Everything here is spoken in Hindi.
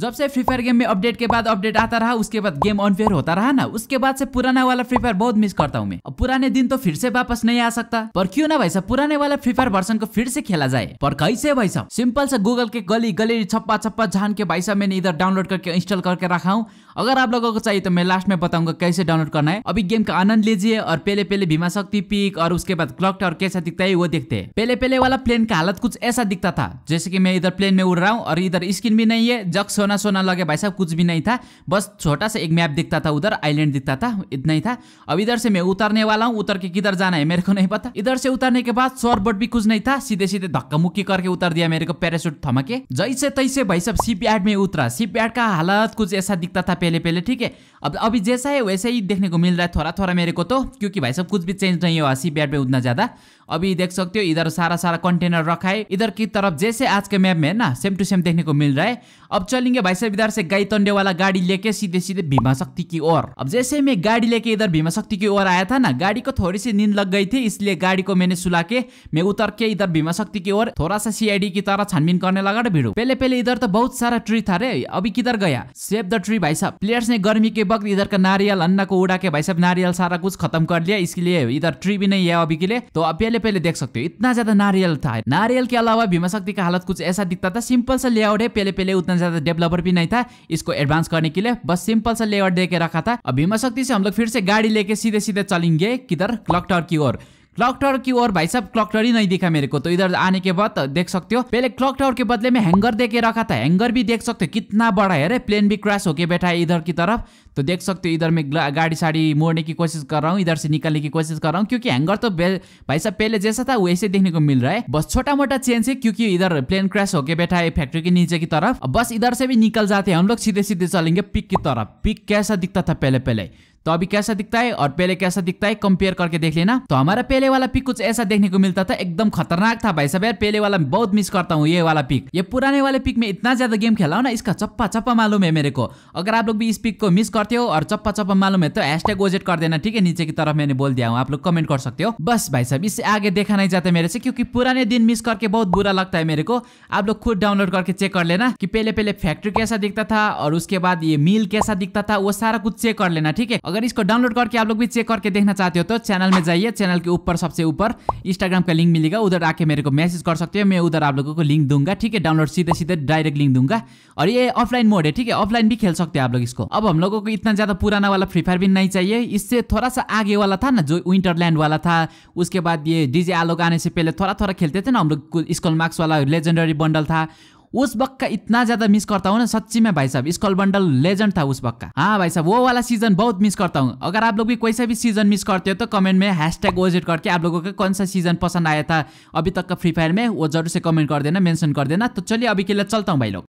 जब से फ्री फायर गेम में अपडेट के बाद अपडेट आता रहा उसके बाद गेम अनफेयर होता रहा ना उसके बाद से पुराना वाला फ्री फायर बहुत मिस करता हूँ मैं अब पुराने दिन तो फिर से वापस नहीं आ सकता पर क्यों ना भाई साहब पुराने वाला फ्री फायर वर्सन को फिर से खेला जाए पर कैसे भाई साहब सिंपल से गूगल के गली गली छप्पा छप्पा जान के भाई साहब मैंने इधर डाउनलोड करके इंस्टॉल करके रखा हूँ अगर आप लोगों को चाहिए तो मैं लास्ट में बताऊंगा कैसे डाउनलोड करना है अभी गेम का आनंद लीजिए और पहले पहले भीमा शक्ति पीक और उसके बाद क्लॉक टावर कैसा दिखता है वो देखते हैं पहले पहले वाला प्लेन का हालत कुछ ऐसा दिखता था जैसे की मैं इधर प्लेन में उड़ रहा हूँ और इधर स्क्रीन भी नहीं है जक्स सोना सोना लगे भाई साहब कुछ भी नहीं था बस छोटा सा एक मैप दिखता था उधर आइलैंड दिखता था इतना ही था अब इधर से मैं उतरने वाला हूँ उतर के किधर जाना है मेरे को नहीं पता इधर से उतरने के बाद शॉर्टबट भी कुछ नहीं था सीधे सीधे धक्का मुक्की करके उतर दिया मेरे को पैराशूट थमके जैसे तैसे भाई साहब शिप यार्ड में उतरा शिप यार्ड का हालत कुछ ऐसा दिखता था पहले पहले ठीक है अब अभी जैसा है वैसे ही देखने को मिल रहा है थोड़ा थोड़ा मेरे को तो क्योंकि भाई साहब कुछ भी चेंज नहीं हुआ शिप यार्ड में उतना ज्यादा अभी देख सकते हो इधर सारा सारा कंटेनर रखा है इधर की तरफ जैसे आज के मैप में है ना सेम टू सेम देखने को मिल रहा है अब चलेंगे भाई साहब इधर से गाई तंडे वाला गाड़ी लेके सीधे सीधे भीमा शक्ति की ओर अब जैसे मैं गाड़ी लेके इधर भीमा शक्ति की ओर आया था ना गाड़ी को थोड़ी सी नींद लग गई थी इसलिए गाड़ी को मैंने सुला के मैं उतर के इधर भीमा शक्ति की ओर थोड़ा सा सीआईडी की तरह छानबीन करने लगा भिड़ू पहले पहले इधर तो बहुत सारा ट्री था रे अभी किधर गया सेव द ट्री भाई साहब प्लेयर्स ने गर्मी के वक्त इधर का नारियल अन्ना को उड़ा के भाई साहब नारियल सारा कुछ खत्म कर लिया इसलिए इधर ट्री भी नहीं है अभी के लिए तो अब पहले पहले पहले देख सकते हो इतना ज्यादा नारियल था नारियल के अलावा भीमा शक्ति का हालत कुछ ऐसा दिखता था सिंपल सा लेआउट है पहले पहले उतना ज्यादा डेवलपर भी नहीं था इसको एडवांस करने के लिए बस सिंपल सा लेआउट दे रखा था अब भीमा शक्ति से हम लोग फिर से गाड़ी लेके सीधे सीधे चलेंगे किधर क्लॉक टावर की ओर क्लॉक टावर की ओर भाई साहब क्लॉक टावर ही नहीं दिखा मेरे को तो इधर आने के बाद देख सकते हो पहले क्लॉक टावर के बदले में हैंगर दे के रखा था हैंगर भी देख सकते हो कितना बड़ा है अरे प्लेन भी क्रैश होके बैठा है इधर की तरफ तो देख सकते हो इधर मैं गाड़ी साड़ी मोड़ने की कोशिश कर रहा हूँ इधर से निकालने की कोशिश कर रहा हूँ क्योंकि हैंगर तो भाई साहब पहले जैसा था वैसे देखने को मिल रहा है बस छोटा मोटा चेंज है क्योंकि इधर प्लेन क्रैश होके बैठा है फैक्ट्री के नीचे की तरफ बस इधर से भी निकल जाते हैं हम लोग सीधे सीधे चलेंगे पिक की तरफ पिक कैसा दिखता था पहले पहले तो अभी कैसा दिखता है और पहले कैसा दिखता है कंपेयर करके देख लेना तो हमारा पहले वाला पिक कुछ ऐसा देखने को मिलता था एकदम खतरनाक था भाई साहब यार पहले वाला बहुत मिस करता हूँ ये वाला पिक ये पुराने वाले पिक में इतना ज्यादा गेम खेला हो ना इसका चप्पा चप्पा मालूम है मेरे को अगर आप लोग भी इस पिक को मिस करते हो और चप्पा चप्पा मालूम है तो हैशटैग ओजेट कर देना ठीक है नीचे की तरफ मैंने बोल दिया हूँ आप लोग कमेंट कर सकते हो बस भाई साहब इससे आगे देखा नहीं जाता मेरे से क्योंकि पुराने दिन मिस करके बहुत बुरा लगता है मेरे को आप लोग खुद डाउनलोड करके चेक कर लेना की पहले पहले फैक्ट्री कैसा दिखता था और उसके बाद ये मिल कैसा दिखता था वो सारा कुछ चेक कर लेना ठीक है अगर इसको डाउनलोड करके आप लोग भी चेक करके देखना चाहते हो तो चैनल में जाइए चैनल के ऊपर सबसे ऊपर इंस्टाग्राम का लिंक मिलेगा उधर आके मेरे को मैसेज कर सकते हो मैं उधर आप लोगों को लिंक दूंगा ठीक है डाउनलोड सीधे सीधे डायरेक्ट लिंक दूंगा और ये ऑफलाइन मोड है ठीक है ऑफलाइन भी खेल सकते हैं आप लोग इसको अब हम लोगों को इतना ज्यादा पुराना वाला फ्री फायर भी नहीं चाहिए इससे थोड़ा सा आगे वाला था ना जो विंटरलैंड वाला था उसके बाद ये डीजे आलोक आने से पहले थोड़ा थोड़ा खेलते थे ना हम लोग स्कॉल मार्क्स वाला लेजेंडरी बंडल था उस वक्त का इतना ज्यादा मिस करता हूँ ना सच्ची में भाई साहब स्कॉल बंडल लेजेंड था उस वक्त का हाँ भाई साहब वो वाला सीजन बहुत मिस करता हूँ अगर आप लोग भी कोई सा भी सीजन मिस करते हो तो कमेंट में हैश टैग वोजेट करके आप लोगों का कौन सा सीजन पसंद आया था अभी तक का फ्री फायर में वो जरूर से कमेंट कर देना मेंशन कर देना तो चलिए अभी के लिए चलता हूँ भाई लोग